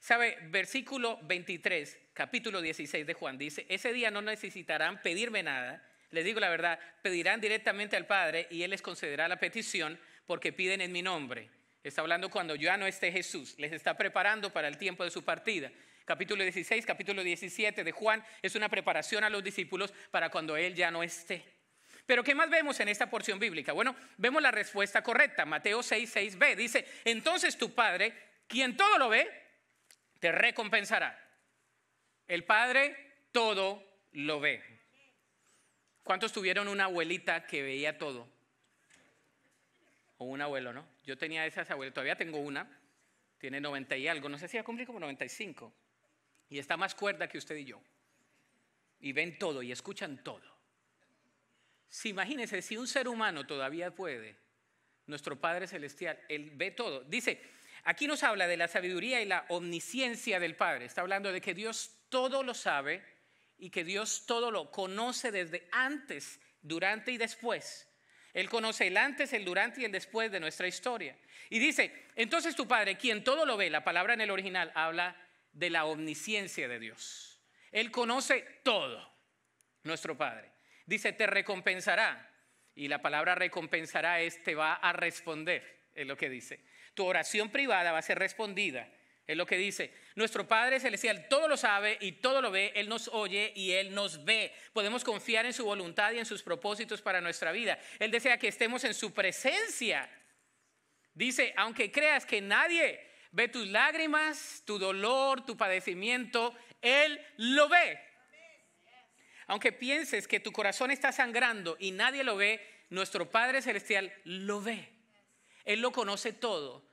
¿Sabe? Versículo 23, capítulo 16 de Juan dice, ese día no necesitarán pedirme nada les digo la verdad, pedirán directamente al Padre y Él les concederá la petición porque piden en mi nombre. Está hablando cuando ya no esté Jesús, les está preparando para el tiempo de su partida. Capítulo 16, capítulo 17 de Juan es una preparación a los discípulos para cuando Él ya no esté. Pero ¿qué más vemos en esta porción bíblica? Bueno, vemos la respuesta correcta. Mateo 6, 6b dice, entonces tu Padre, quien todo lo ve, te recompensará. El Padre todo lo ve. ¿Cuántos tuvieron una abuelita que veía todo? O un abuelo, ¿no? Yo tenía esas abuelas, todavía tengo una, tiene 90 y algo, no sé si ha cumplido como 95. Y está más cuerda que usted y yo. Y ven todo y escuchan todo. Si imagínense, si un ser humano todavía puede, nuestro Padre Celestial, Él ve todo. Dice, aquí nos habla de la sabiduría y la omnisciencia del Padre. Está hablando de que Dios todo lo sabe y que Dios todo lo conoce desde antes, durante y después. Él conoce el antes, el durante y el después de nuestra historia. Y dice, entonces tu Padre, quien todo lo ve, la palabra en el original habla de la omnisciencia de Dios. Él conoce todo, nuestro Padre. Dice, te recompensará. Y la palabra recompensará es te va a responder, es lo que dice. Tu oración privada va a ser respondida es lo que dice. Nuestro Padre Celestial todo lo sabe y todo lo ve. Él nos oye y Él nos ve. Podemos confiar en su voluntad y en sus propósitos para nuestra vida. Él desea que estemos en su presencia. Dice, aunque creas que nadie ve tus lágrimas, tu dolor, tu padecimiento, Él lo ve. Aunque pienses que tu corazón está sangrando y nadie lo ve, nuestro Padre Celestial lo ve. Él lo conoce todo,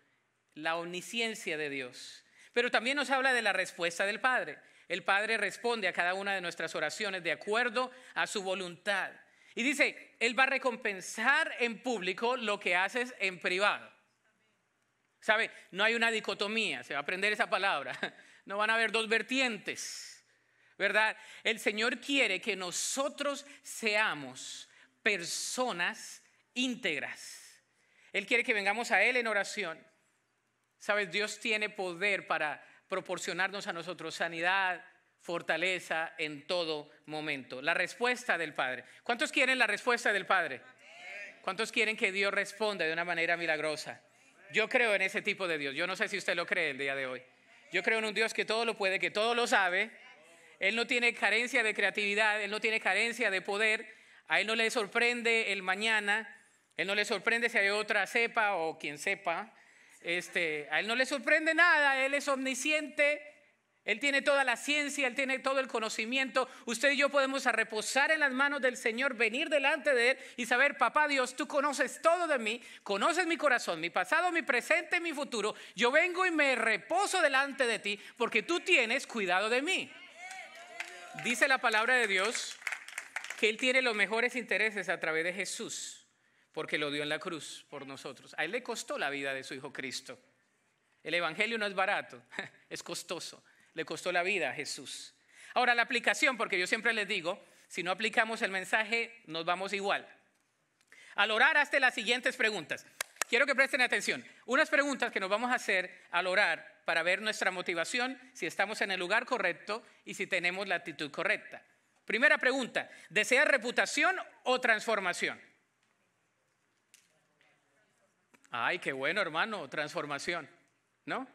la omnisciencia de Dios. Pero también nos habla de la respuesta del Padre. El Padre responde a cada una de nuestras oraciones de acuerdo a su voluntad. Y dice, Él va a recompensar en público lo que haces en privado. ¿Sabe? No hay una dicotomía, se va a aprender esa palabra. <laughs> No van a haber dos vertientes, ¿verdad? El Señor quiere que nosotros seamos personas íntegras. Él quiere que vengamos a Él en oración Sabes, Dios tiene poder para proporcionarnos a nosotros sanidad, fortaleza en todo momento. La respuesta del Padre. ¿Cuántos quieren la respuesta del Padre? ¿Cuántos quieren que Dios responda de una manera milagrosa? Yo creo en ese tipo de Dios. Yo no sé si usted lo cree el día de hoy. Yo creo en un Dios que todo lo puede, que todo lo sabe. Él no tiene carencia de creatividad, él no tiene carencia de poder. A él no le sorprende el mañana, él no le sorprende si hay otra cepa o quien sepa este, a él no le sorprende nada, él es omnisciente, él tiene toda la ciencia, él tiene todo el conocimiento. Usted y yo podemos reposar en las manos del Señor, venir delante de él y saber, papá Dios, tú conoces todo de mí, conoces mi corazón, mi pasado, mi presente, mi futuro. Yo vengo y me reposo delante de ti porque tú tienes cuidado de mí. Dice la palabra de Dios que él tiene los mejores intereses a través de Jesús porque lo dio en la cruz por nosotros. A Él le costó la vida de su Hijo Cristo. El Evangelio no es barato, <laughs> es costoso. Le costó la vida a Jesús. Ahora, la aplicación, porque yo siempre les digo, si no aplicamos el mensaje, nos vamos igual. Al orar, hazte las siguientes preguntas. Quiero que presten atención. Unas preguntas que nos vamos a hacer al orar para ver nuestra motivación, si estamos en el lugar correcto y si tenemos la actitud correcta. Primera pregunta, desea reputación o transformación? Ay, qué bueno, hermano, transformación, ¿no?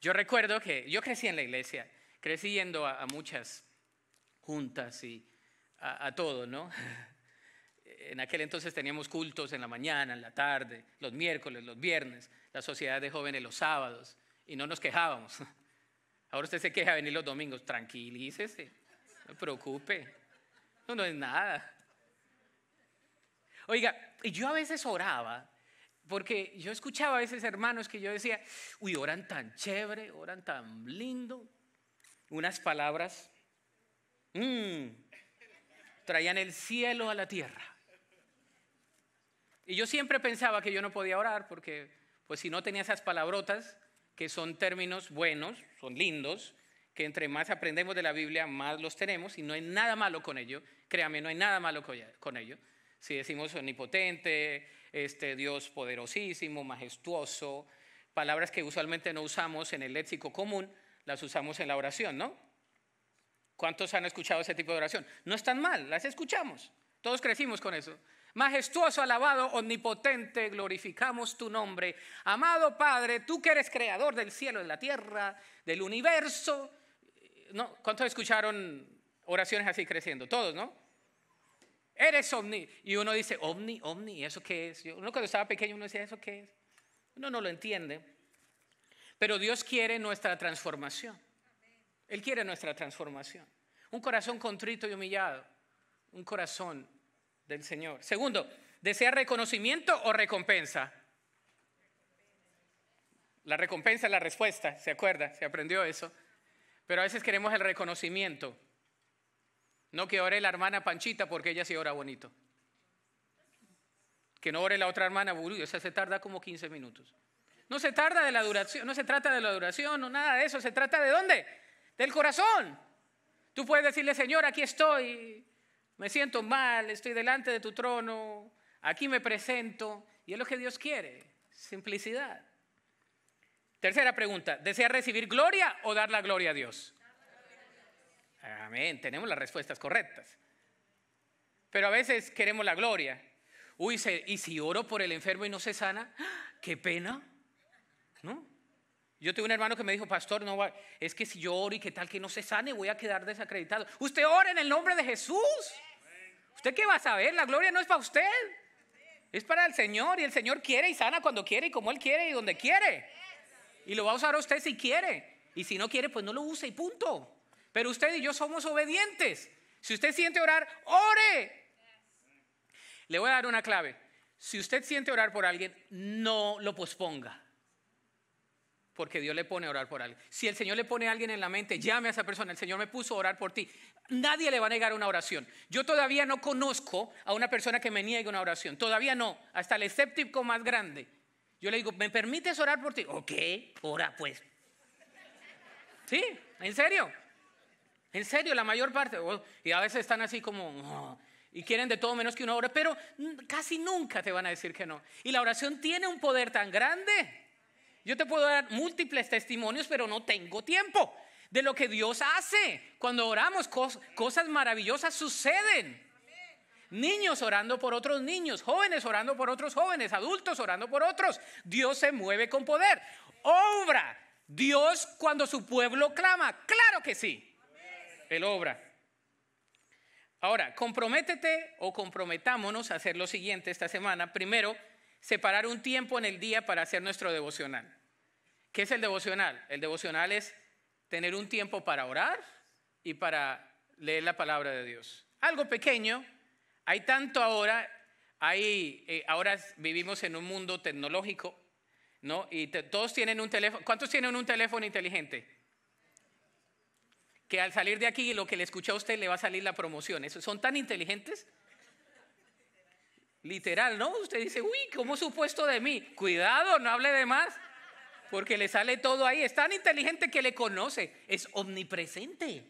Yo recuerdo que yo crecí en la iglesia, crecí yendo a, muchas juntas y a, todo, ¿no? <laughs> en aquel entonces teníamos cultos en la mañana, en la tarde, los miércoles, los viernes, la sociedad de jóvenes los sábados, y no nos quejábamos. <laughs> Ahora usted se queja de venir los domingos, tranquilícese, no se preocupe, no, no es nada. Oiga, y yo a veces oraba porque yo escuchaba a veces hermanos que yo decía, uy, oran tan chévere, oran tan lindo. Unas palabras, mm, traían el cielo a la tierra. Y yo siempre pensaba que yo no podía orar porque, pues si no tenía esas palabrotas, que son términos buenos, son lindos, que entre más aprendemos de la Biblia, más los tenemos y no hay nada malo con ello. Créame, no hay nada malo con ello. Si decimos omnipotente, este Dios poderosísimo, majestuoso, palabras que usualmente no usamos en el léxico común, las usamos en la oración, ¿no? ¿Cuántos han escuchado ese tipo de oración? No están mal, las escuchamos. Todos crecimos con eso. Majestuoso, alabado, omnipotente, glorificamos tu nombre. Amado Padre, tú que eres creador del cielo, de la tierra, del universo. ¿No? ¿Cuántos escucharon oraciones así creciendo? Todos, ¿no? eres ovni. Y uno dice, ovni, ovni, ¿eso qué es? Uno cuando estaba pequeño uno decía, ¿eso qué es? Uno no lo entiende. Pero Dios quiere nuestra transformación. Él quiere nuestra transformación. Un corazón contrito y humillado. Un corazón del Señor. Segundo, ¿desea reconocimiento o recompensa? La recompensa es la respuesta, ¿se acuerda? Se aprendió eso. Pero a veces queremos el reconocimiento. No que ore la hermana Panchita porque ella sí ora bonito. Que no ore la otra hermana Buru, o sea, se tarda como 15 minutos. No se tarda de la duración, no se trata de la duración, no nada de eso, se trata de dónde? Del corazón. Tú puedes decirle, Señor, aquí estoy, me siento mal, estoy delante de tu trono, aquí me presento. Y es lo que Dios quiere, simplicidad. Tercera pregunta, ¿desea recibir gloria o dar la gloria a Dios? Amén, tenemos las respuestas correctas. Pero a veces queremos la gloria. Uy, y si oro por el enfermo y no se sana, ¡ah! qué pena. ¿No? Yo tengo un hermano que me dijo, pastor, no es que si yo oro y qué tal que no se sane, voy a quedar desacreditado. Usted ora en el nombre de Jesús. ¿Usted qué va a saber? La gloria no es para usted. Es para el Señor y el Señor quiere y sana cuando quiere y como Él quiere y donde quiere. Y lo va a usar usted si quiere. Y si no quiere, pues no lo use y punto. Pero usted y yo somos obedientes. Si usted siente orar, ore. Le voy a dar una clave. Si usted siente orar por alguien, no lo posponga. Porque Dios le pone a orar por alguien. Si el Señor le pone a alguien en la mente, llame a esa persona. El Señor me puso a orar por ti. Nadie le va a negar una oración. Yo todavía no conozco a una persona que me niegue una oración. Todavía no. Hasta el escéptico más grande. Yo le digo, ¿me permites orar por ti? Ok, ora pues. ¿Sí? ¿En serio? En serio, la mayor parte. y a veces están así como, oh", y quieren de todo menos que una obra, pero casi nunca te van a decir que no. Y la oración tiene un poder tan grande. Yo te puedo dar múltiples testimonios, pero no tengo tiempo de lo que Dios hace. Cuando oramos, cosas maravillosas suceden. Niños orando por otros niños, jóvenes orando por otros jóvenes, adultos orando por otros. Dios se mueve con poder. Obra. Dios cuando su pueblo clama. Claro que sí el obra. Ahora, comprométete o comprometámonos a hacer lo siguiente esta semana. Primero, separar un tiempo en el día para hacer nuestro devocional. ¿Qué es el devocional? El devocional es tener un tiempo para orar y para leer la palabra de Dios. Algo pequeño, hay tanto ahora, hay, eh, ahora vivimos en un mundo tecnológico, ¿no? Y todos tienen un teléfono. ¿Cuántos tienen un teléfono inteligente? que al salir de aquí lo que le escucha a usted le va a salir la promoción. son tan inteligentes. Literal, ¿no? Usted dice, uy, ¿cómo supuesto de mí? Cuidado, no hable de más, porque le sale todo ahí. Es tan inteligente que le conoce, es omnipresente.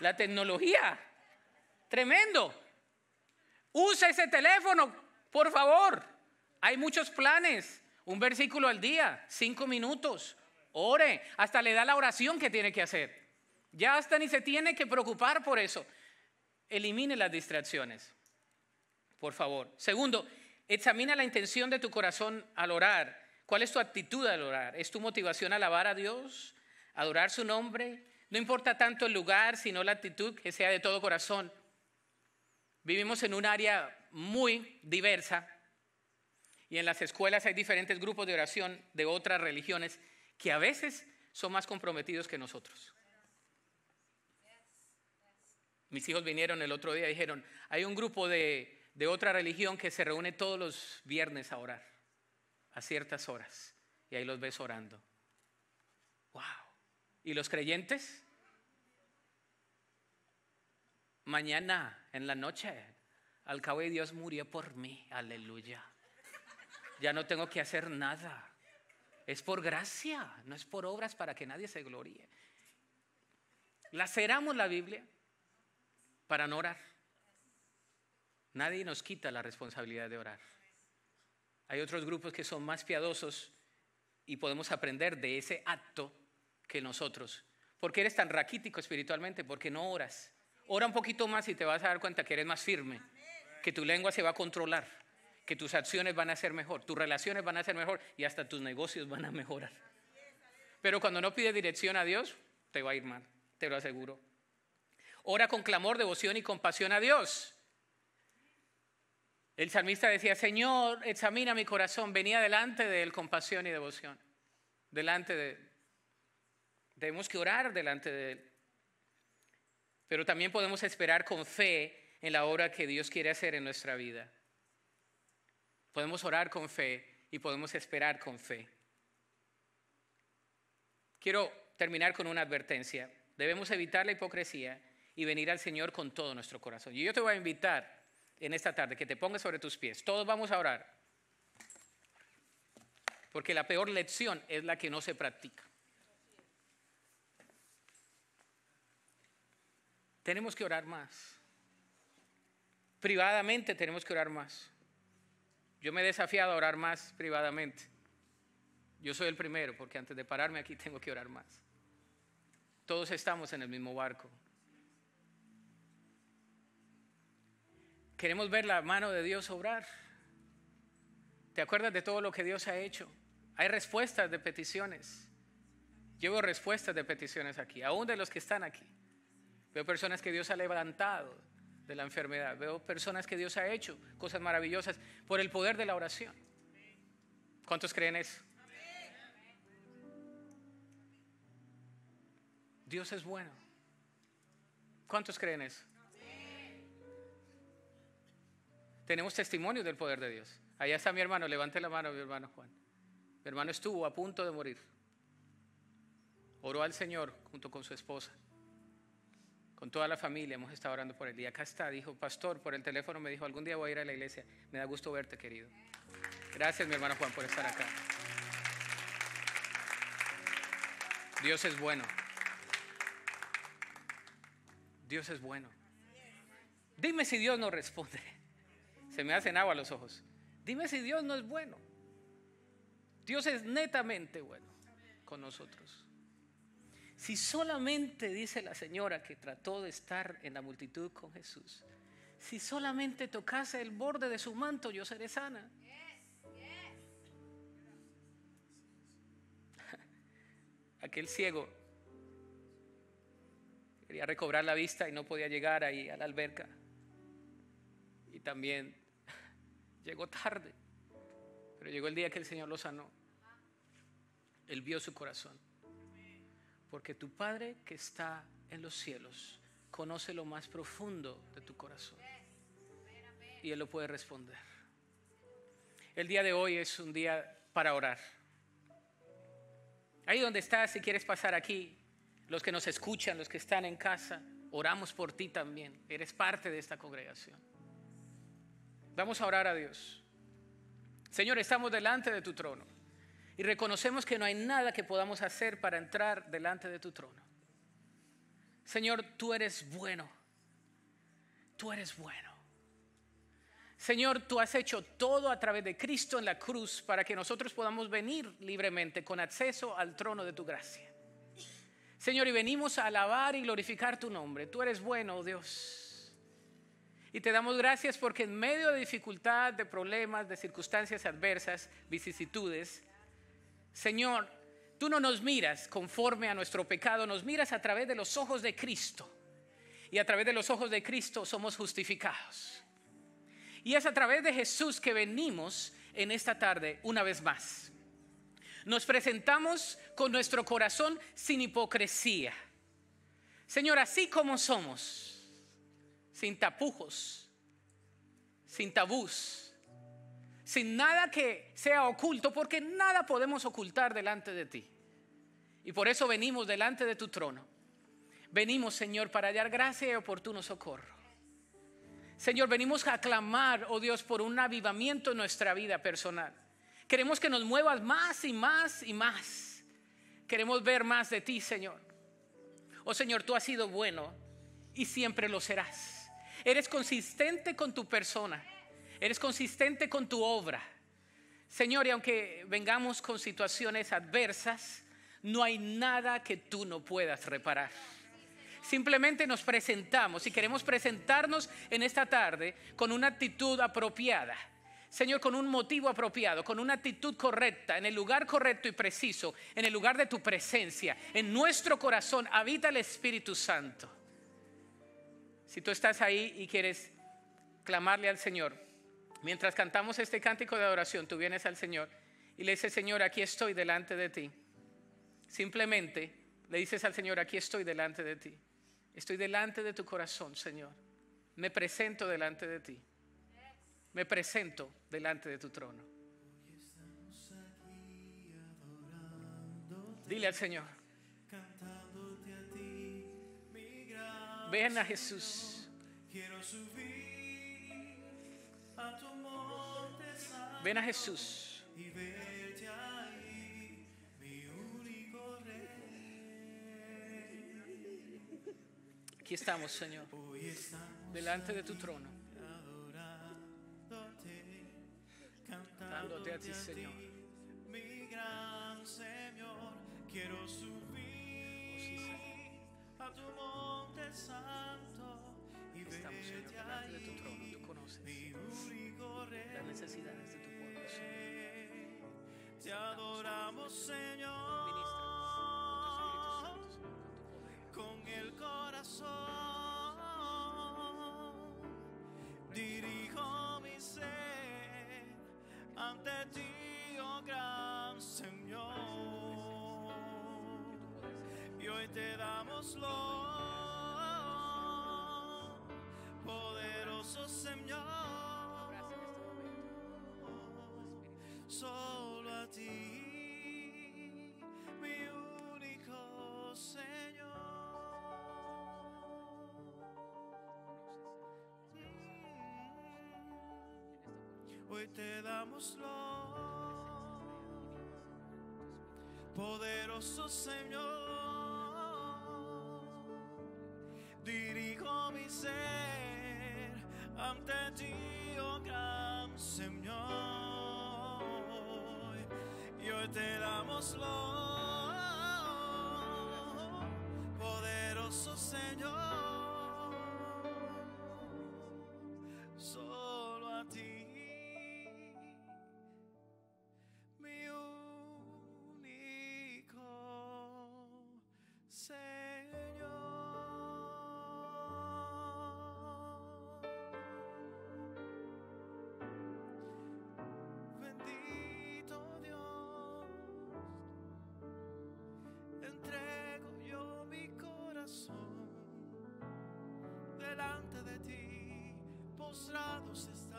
La tecnología, tremendo. Usa ese teléfono, por favor. Hay muchos planes, un versículo al día, cinco minutos, ore, hasta le da la oración que tiene que hacer. Ya hasta ni se tiene que preocupar por eso. Elimine las distracciones, por favor. Segundo, examina la intención de tu corazón al orar. ¿Cuál es tu actitud al orar? ¿Es tu motivación alabar a Dios, adorar su nombre? No importa tanto el lugar, sino la actitud que sea de todo corazón. Vivimos en un área muy diversa y en las escuelas hay diferentes grupos de oración de otras religiones que a veces son más comprometidos que nosotros. Mis hijos vinieron el otro día y dijeron, hay un grupo de, otra religión que se reúne todos los viernes a orar, a ciertas horas, y ahí los ves orando. ¡Wow! ¿Y los creyentes? Mañana, en la noche, al cabo de Dios murió por mí, aleluya. Ya no tengo que hacer nada. Es por gracia, no es por obras para que nadie se gloríe. Laceramos la Biblia para no orar. Nadie nos quita la responsabilidad de orar. Hay otros grupos que son más piadosos y podemos aprender de ese acto que nosotros. ¿Por qué eres tan raquítico espiritualmente? Porque no oras. Ora un poquito más y te vas a dar cuenta que eres más firme, que tu lengua se va a controlar, que tus acciones van a ser mejor, tus relaciones van a ser mejor y hasta tus negocios van a mejorar. Pero cuando no pides dirección a Dios, te va a ir mal, te lo aseguro ora con clamor, devoción y compasión a Dios. El salmista decía, Señor, examina mi corazón, venía delante de él compasión y devoción, delante de él. Tenemos que orar delante de él. Pero también podemos esperar con fe en la obra que Dios quiere hacer en nuestra vida. Podemos orar con fe y podemos esperar con fe. Quiero terminar con una advertencia. Debemos evitar la hipocresía y venir al Señor con todo nuestro corazón. Y yo te voy a invitar en esta tarde que te pongas sobre tus pies. Todos vamos a orar. Porque la peor lección es la que no se practica. Tenemos que orar más. Privadamente tenemos que orar más. Yo me he desafiado a orar más privadamente. Yo soy el primero porque antes de pararme aquí tengo que orar más. Todos estamos en el mismo barco. Queremos ver la mano de Dios obrar. ¿Te acuerdas de todo lo que Dios ha hecho? Hay respuestas de peticiones. Llevo respuestas de peticiones aquí, aún de los que están aquí. Veo personas que Dios ha levantado de la enfermedad. Veo personas que Dios ha hecho cosas maravillosas por el poder de la oración. ¿Cuántos creen eso? Dios es bueno. ¿Cuántos creen eso? Tenemos testimonio del poder de Dios. Allá está mi hermano, levante la mano, mi hermano Juan. Mi hermano estuvo a punto de morir. Oró al Señor junto con su esposa. Con toda la familia hemos estado orando por él. Y acá está, dijo, pastor, por el teléfono me dijo, algún día voy a ir a la iglesia. Me da gusto verte, querido. Gracias, mi hermano Juan, por estar acá. Dios es bueno. Dios es bueno. Dime si Dios no responde se me hacen agua los ojos. Dime si Dios no es bueno. Dios es netamente bueno con nosotros. Si solamente, dice la señora que trató de estar en la multitud con Jesús, si solamente tocase el borde de su manto, yo seré sana. <laughs> Aquel ciego quería recobrar la vista y no podía llegar ahí a la alberca. Y también Llegó tarde, pero llegó el día que el Señor lo sanó. Él vio su corazón. Porque tu Padre que está en los cielos conoce lo más profundo de tu corazón. Y Él lo puede responder. El día de hoy es un día para orar. Ahí donde estás, si quieres pasar aquí, los que nos escuchan, los que están en casa, oramos por ti también. Eres parte de esta congregación. Vamos a orar a Dios. Señor, estamos delante de tu trono y reconocemos que no hay nada que podamos hacer para entrar delante de tu trono. Señor, tú eres bueno. Tú eres bueno. Señor, tú has hecho todo a través de Cristo en la cruz para que nosotros podamos venir libremente con acceso al trono de tu gracia. Señor, y venimos a alabar y glorificar tu nombre. Tú eres bueno, oh Dios. Y te damos gracias porque en medio de dificultad, de problemas, de circunstancias adversas, vicisitudes, Señor, tú no nos miras conforme a nuestro pecado, nos miras a través de los ojos de Cristo. Y a través de los ojos de Cristo somos justificados. Y es a través de Jesús que venimos en esta tarde una vez más. Nos presentamos con nuestro corazón sin hipocresía. Señor, así como somos sin tapujos, sin tabús, sin nada que sea oculto, porque nada podemos ocultar delante de ti. Y por eso venimos delante de tu trono. Venimos, Señor, para hallar gracia y oportuno socorro. Señor, venimos a clamar, oh Dios, por un avivamiento en nuestra vida personal. Queremos que nos muevas más y más y más. Queremos ver más de ti, Señor. Oh Señor, tú has sido bueno y siempre lo serás. Eres consistente con tu persona. Eres consistente con tu obra. Señor, y aunque vengamos con situaciones adversas, no hay nada que tú no puedas reparar. Simplemente nos presentamos y queremos presentarnos en esta tarde con una actitud apropiada. Señor, con un motivo apropiado, con una actitud correcta, en el lugar correcto y preciso, en el lugar de tu presencia, en nuestro corazón habita el Espíritu Santo. Si tú estás ahí y quieres clamarle al Señor, mientras cantamos este cántico de adoración, tú vienes al Señor y le dices, Señor, aquí estoy delante de ti. Simplemente le dices al Señor, aquí estoy delante de ti. Estoy delante de tu corazón, Señor. Me presento delante de ti. Me presento delante de tu trono. Dile al Señor. Ven a Jesús. Ven a Jesús. Aquí estamos, Señor, delante de tu trono, dándote a ti, Señor. Mi gran Señor, quiero subir. Oh, a tu monte santo y Estamos, en el de tu trono. Tú conoces las necesidades de tu pueblo, Señor. Te adoramos, Señor. Con el corazón dirijo mi ser ante ti, oh gran Señor hoy te damos lo poderoso Señor. Este Solo a ti, mi único Señor. hoy te damos lo poderoso Señor. mi ser ante ti, oh gran Señor. Y hoy te damos lo, poderoso Señor. delante de ti, postrados están.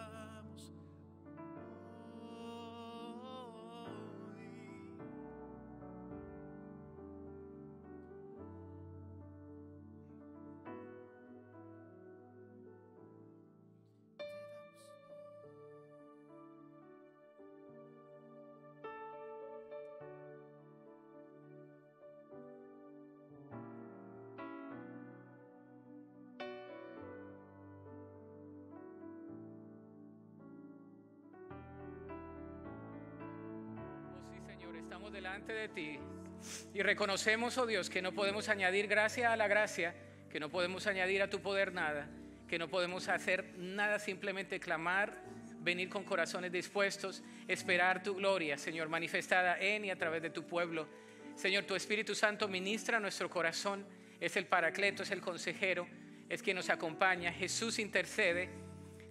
estamos delante de ti y reconocemos, oh Dios, que no podemos añadir gracia a la gracia, que no podemos añadir a tu poder nada, que no podemos hacer nada, simplemente clamar, venir con corazones dispuestos, esperar tu gloria, Señor, manifestada en y a través de tu pueblo. Señor, tu Espíritu Santo ministra nuestro corazón, es el paracleto, es el consejero, es quien nos acompaña. Jesús intercede,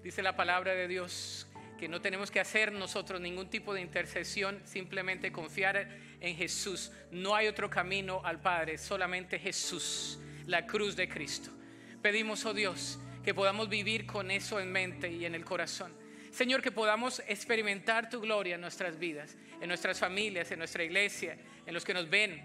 dice la palabra de Dios, no tenemos que hacer nosotros ningún tipo de intercesión, simplemente confiar en Jesús. No hay otro camino al Padre, solamente Jesús, la cruz de Cristo. Pedimos, oh Dios, que podamos vivir con eso en mente y en el corazón. Señor, que podamos experimentar tu gloria en nuestras vidas, en nuestras familias, en nuestra iglesia, en los que nos ven.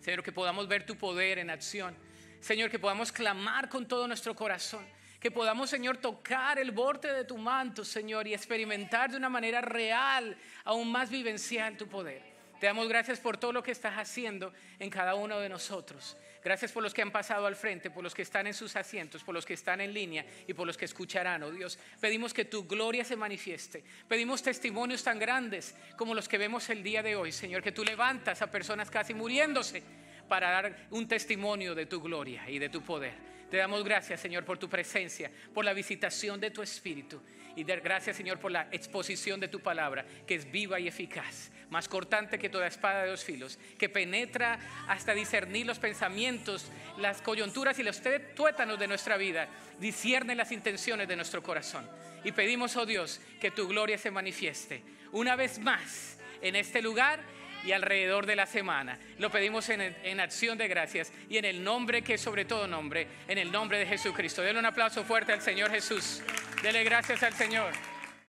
Señor, que podamos ver tu poder en acción. Señor, que podamos clamar con todo nuestro corazón. Que podamos, Señor, tocar el borde de tu manto, Señor, y experimentar de una manera real, aún más vivencial, tu poder. Te damos gracias por todo lo que estás haciendo en cada uno de nosotros. Gracias por los que han pasado al frente, por los que están en sus asientos, por los que están en línea y por los que escucharán, oh Dios. Pedimos que tu gloria se manifieste. Pedimos testimonios tan grandes como los que vemos el día de hoy, Señor, que tú levantas a personas casi muriéndose para dar un testimonio de tu gloria y de tu poder. Te damos gracias, Señor, por tu presencia, por la visitación de tu Espíritu. Y gracias, Señor, por la exposición de tu palabra, que es viva y eficaz, más cortante que toda espada de dos filos, que penetra hasta discernir los pensamientos, las coyunturas y los tuétanos de nuestra vida, discierne las intenciones de nuestro corazón. Y pedimos, oh Dios, que tu gloria se manifieste una vez más en este lugar y alrededor de la semana. Lo pedimos en, acción de gracias y en el nombre que sobre todo nombre, en el nombre de Jesucristo. Denle un aplauso fuerte al Señor Jesús. Dele gracias al Señor.